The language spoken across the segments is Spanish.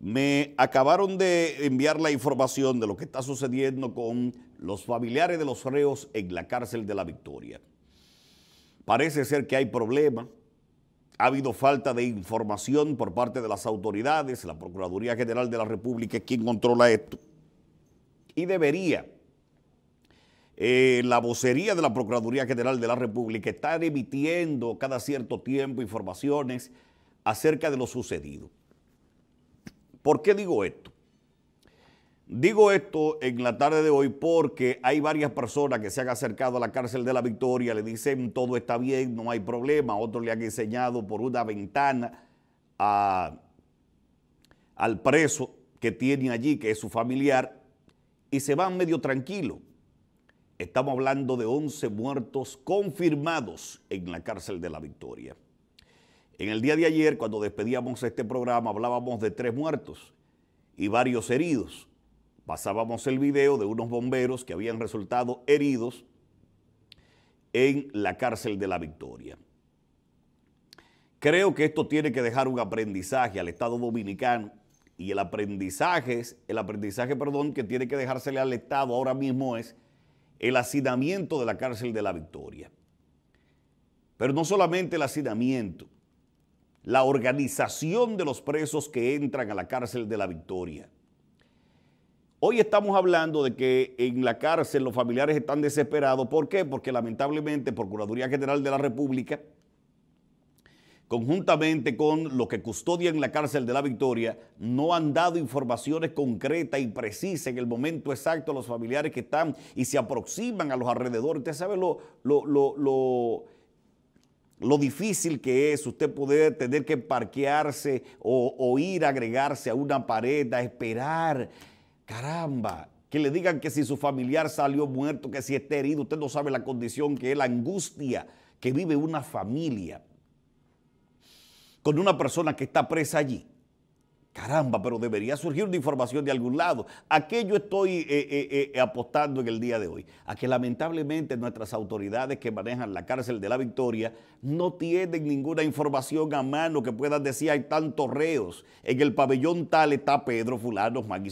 Me acabaron de enviar la información de lo que está sucediendo con los familiares de los reos en la cárcel de la Victoria. Parece ser que hay problema. Ha habido falta de información por parte de las autoridades, la Procuraduría General de la República es quien controla esto. Y debería eh, la vocería de la Procuraduría General de la República estar emitiendo cada cierto tiempo informaciones acerca de lo sucedido. ¿Por qué digo esto? Digo esto en la tarde de hoy porque hay varias personas que se han acercado a la cárcel de la Victoria, le dicen todo está bien, no hay problema, otros le han enseñado por una ventana al preso que tiene allí, que es su familiar, y se van medio tranquilo. Estamos hablando de 11 muertos confirmados en la cárcel de la Victoria. En el día de ayer, cuando despedíamos este programa, hablábamos de tres muertos y varios heridos. Pasábamos el video de unos bomberos que habían resultado heridos en la cárcel de la Victoria. Creo que esto tiene que dejar un aprendizaje al Estado dominicano y el aprendizaje, el aprendizaje, perdón, que tiene que dejársele al Estado ahora mismo es el hacinamiento de la cárcel de la Victoria. Pero no solamente el hacinamiento, la organización de los presos que entran a la cárcel de la Victoria. Hoy estamos hablando de que en la cárcel los familiares están desesperados. ¿Por qué? Porque lamentablemente Procuraduría General de la República, conjuntamente con los que custodian la cárcel de la Victoria, no han dado informaciones concretas y precisas en el momento exacto a los familiares que están y se aproximan a los alrededores. Usted sabe lo, lo, lo lo difícil que es usted poder tener que parquearse o, ir a agregarse a una pared, a esperar. Caramba, que le digan que si su familiar salió muerto, que si está herido, usted no sabe la condición que es, la angustia que vive una familia con una persona que está presa allí. Caramba, pero debería surgir una información de algún lado. Aquello estoy eh, eh, eh, apostando en el día de hoy? A que lamentablemente nuestras autoridades que manejan la cárcel de la Victoria no tienen ninguna información a mano que puedan decir hay tantos reos. En el pabellón tal está Pedro Fulano, Juan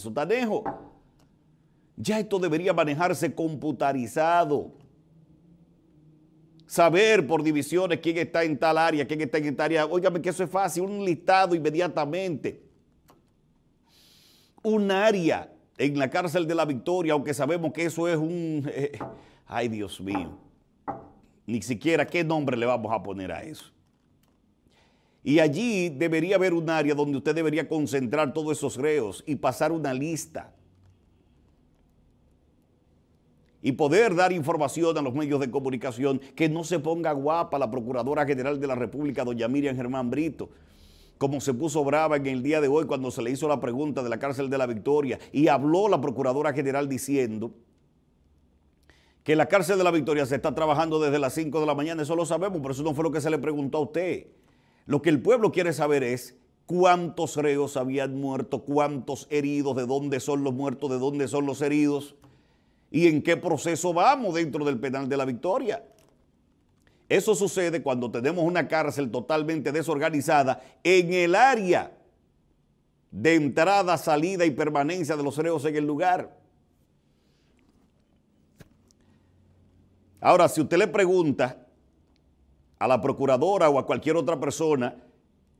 Ya esto debería manejarse computarizado. Saber por divisiones quién está en tal área, quién está en tal área. Óigame que eso es fácil, un listado inmediatamente un área en la cárcel de la victoria, aunque sabemos que eso es un... Eh, ay, Dios mío. Ni siquiera qué nombre le vamos a poner a eso. Y allí debería haber un área donde usted debería concentrar todos esos reos y pasar una lista. Y poder dar información a los medios de comunicación que no se ponga guapa la Procuradora General de la República, doña Miriam Germán Brito como se puso brava en el día de hoy cuando se le hizo la pregunta de la cárcel de la Victoria y habló la Procuradora General diciendo que la cárcel de la Victoria se está trabajando desde las 5 de la mañana, eso lo sabemos, pero eso no fue lo que se le preguntó a usted. Lo que el pueblo quiere saber es cuántos reos habían muerto, cuántos heridos, de dónde son los muertos, de dónde son los heridos y en qué proceso vamos dentro del penal de la Victoria. Eso sucede cuando tenemos una cárcel totalmente desorganizada en el área de entrada, salida y permanencia de los reos en el lugar. Ahora, si usted le pregunta a la procuradora o a cualquier otra persona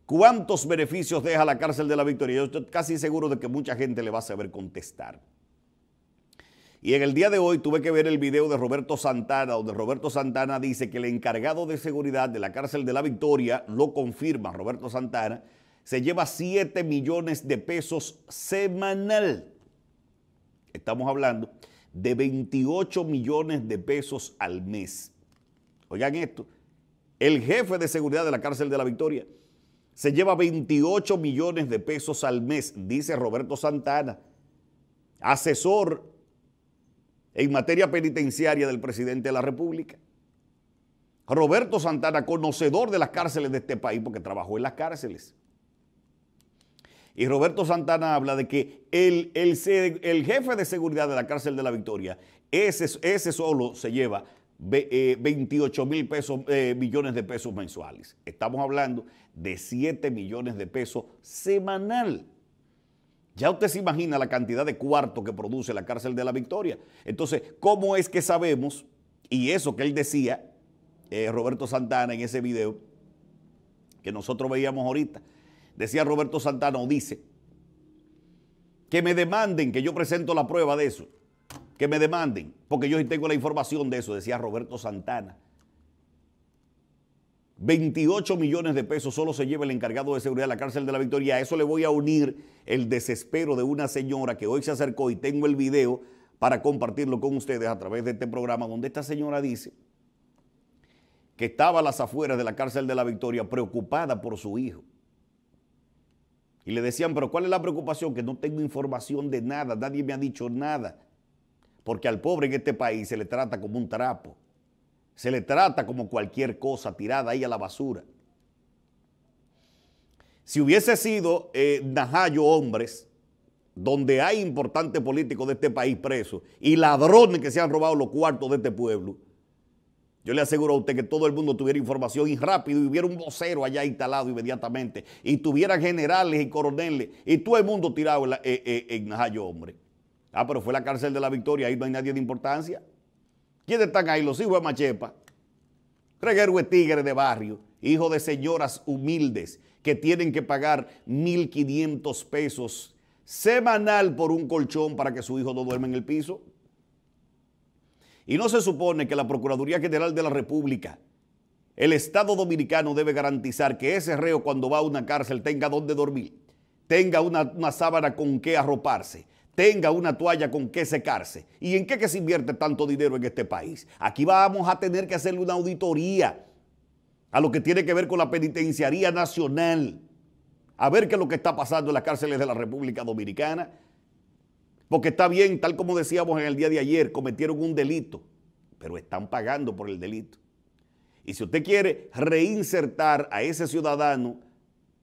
cuántos beneficios deja la cárcel de la Victoria, yo estoy casi seguro de que mucha gente le va a saber contestar. Y en el día de hoy tuve que ver el video de Roberto Santana, donde Roberto Santana dice que el encargado de seguridad de la cárcel de la Victoria, lo confirma Roberto Santana, se lleva 7 millones de pesos semanal. Estamos hablando de 28 millones de pesos al mes. Oigan esto, el jefe de seguridad de la cárcel de la Victoria se lleva 28 millones de pesos al mes, dice Roberto Santana, asesor en materia penitenciaria del presidente de la República. Roberto Santana, conocedor de las cárceles de este país, porque trabajó en las cárceles. Y Roberto Santana habla de que el, jefe de seguridad de la cárcel de la Victoria, ese, solo se lleva 28 eh, mil pesos, eh, millones de pesos mensuales. Estamos hablando de 7 millones de pesos semanal. Ya usted se imagina la cantidad de cuarto que produce la cárcel de la Victoria. Entonces, ¿cómo es que sabemos, y eso que él decía, eh, Roberto Santana, en ese video que nosotros veíamos ahorita, decía Roberto Santana, o dice, que me demanden, que yo presento la prueba de eso, que me demanden, porque yo tengo la información de eso, decía Roberto Santana. 28 millones de pesos solo se lleva el encargado de seguridad de la cárcel de la Victoria. A eso le voy a unir el desespero de una señora que hoy se acercó y tengo el video para compartirlo con ustedes a través de este programa donde esta señora dice que estaba a las afueras de la cárcel de la Victoria preocupada por su hijo. Y le decían, pero ¿cuál es la preocupación? Que no tengo información de nada, nadie me ha dicho nada. Porque al pobre en este país se le trata como un trapo. Se le trata como cualquier cosa tirada ahí a la basura. Si hubiese sido eh, Najayo Hombres, donde hay importantes políticos de este país presos y ladrones que se han robado los cuartos de este pueblo, yo le aseguro a usted que todo el mundo tuviera información y rápido y hubiera un vocero allá instalado inmediatamente y tuviera generales y coroneles y todo el mundo tirado en, eh, eh, Najayo hombre. Ah, pero fue la cárcel de la Victoria, ahí no hay nadie de importancia. ¿Quiénes están ahí? Los hijos de Machepa. Reguero de tigre de barrio, hijo de señoras humildes que tienen que pagar 1.500 pesos semanal por un colchón para que su hijo no duerma en el piso. Y no se supone que la Procuraduría General de la República, el Estado Dominicano debe garantizar que ese reo cuando va a una cárcel tenga dónde dormir, tenga una, una sábana con qué arroparse, tenga una toalla con que secarse. ¿Y en qué se invierte tanto dinero en este país? Aquí vamos a tener que hacerle una auditoría a lo que tiene que ver con la penitenciaría nacional, a ver qué es lo que está pasando en las cárceles de la República Dominicana. Porque está bien, tal como decíamos en el día de ayer, cometieron un delito, pero están pagando por el delito. Y si usted quiere reinsertar a ese ciudadano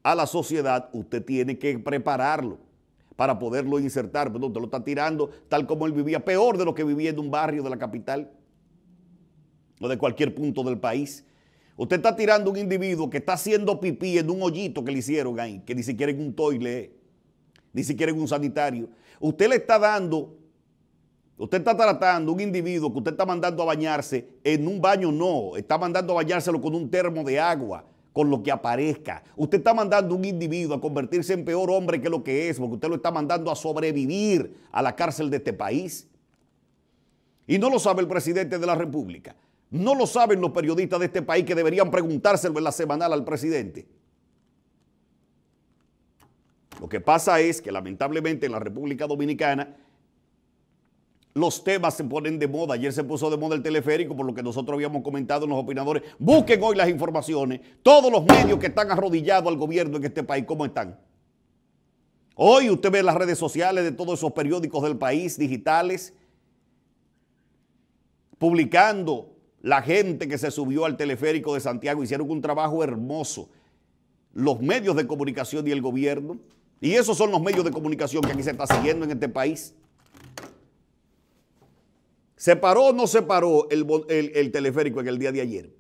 a la sociedad, usted tiene que prepararlo para poderlo insertar, pero pues te lo está tirando tal como él vivía, peor de lo que vivía en un barrio de la capital o de cualquier punto del país. Usted está tirando un individuo que está haciendo pipí en un hoyito que le hicieron ahí, que ni siquiera en un toile, ni siquiera en un sanitario. Usted le está dando, usted está tratando un individuo que usted está mandando a bañarse en un baño, no, está mandando a bañárselo con un termo de agua con lo que aparezca. Usted está mandando a un individuo a convertirse en peor hombre que lo que es, porque usted lo está mandando a sobrevivir a la cárcel de este país. Y no lo sabe el presidente de la República. No lo saben los periodistas de este país que deberían preguntárselo en la semanal al presidente. Lo que pasa es que lamentablemente en la República Dominicana los temas se ponen de moda. Ayer se puso de moda el teleférico, por lo que nosotros habíamos comentado en los opinadores. Busquen hoy las informaciones. Todos los medios que están arrodillados al gobierno en este país, ¿cómo están? Hoy usted ve las redes sociales de todos esos periódicos del país, digitales, publicando la gente que se subió al teleférico de Santiago. Hicieron un trabajo hermoso. Los medios de comunicación y el gobierno. Y esos son los medios de comunicación que aquí se está siguiendo en este país. ¿Se paró o no se paró el, teleférico en el día de ayer?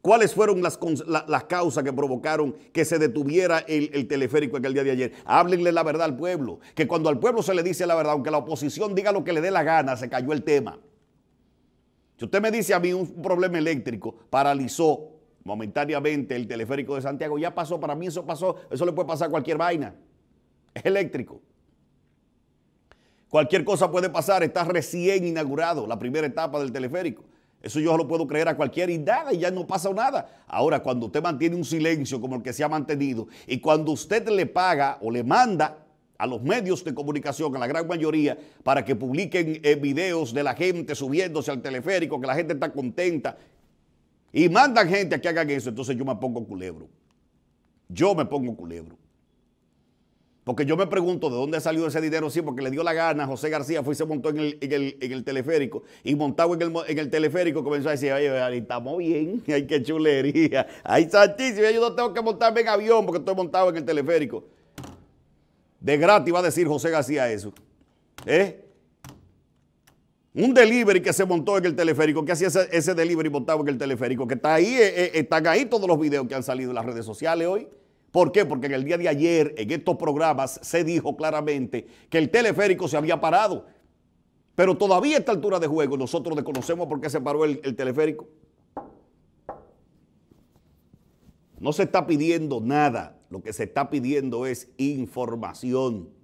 ¿Cuáles fueron las, causas que provocaron que se detuviera el, el, teleférico en el día de ayer? Háblenle la verdad al pueblo, que cuando al pueblo se le dice la verdad, aunque la oposición diga lo que le dé la gana, se cayó el tema. Si usted me dice a mí un problema eléctrico paralizó momentáneamente el teleférico de Santiago, ya pasó, para mí eso pasó, eso le puede pasar a cualquier vaina. Es eléctrico. Cualquier cosa puede pasar, está recién inaugurado la primera etapa del teleférico. Eso yo lo puedo creer a cualquiera y nada, y ya no pasa nada. Ahora, cuando usted mantiene un silencio como el que se ha mantenido y cuando usted le paga o le manda a los medios de comunicación, a la gran mayoría, para que publiquen eh, videos de la gente subiéndose al teleférico, que la gente está contenta, y mandan gente a que hagan eso, entonces yo me pongo culebro. Yo me pongo culebro. Porque yo me pregunto de dónde ha salido ese dinero, sí, porque le dio la gana José García, fue y se montó en el, teleférico. Y montado en el, teleférico comenzó a decir, oye, estamos bien, ay, qué chulería. Ay, santísimo, yo no tengo que montarme en avión porque estoy montado en el teleférico. De gratis va a decir José García eso. ¿Eh? Un delivery que se montó en el teleférico, que hacía ese, ese, delivery montado en el teleférico, que está ahí, eh, eh, están ahí todos los videos que han salido en las redes sociales hoy. ¿Por qué? Porque en el día de ayer, en estos programas, se dijo claramente que el teleférico se había parado. Pero todavía a esta altura de juego nosotros desconocemos por qué se paró el, el teleférico. No se está pidiendo nada, lo que se está pidiendo es información.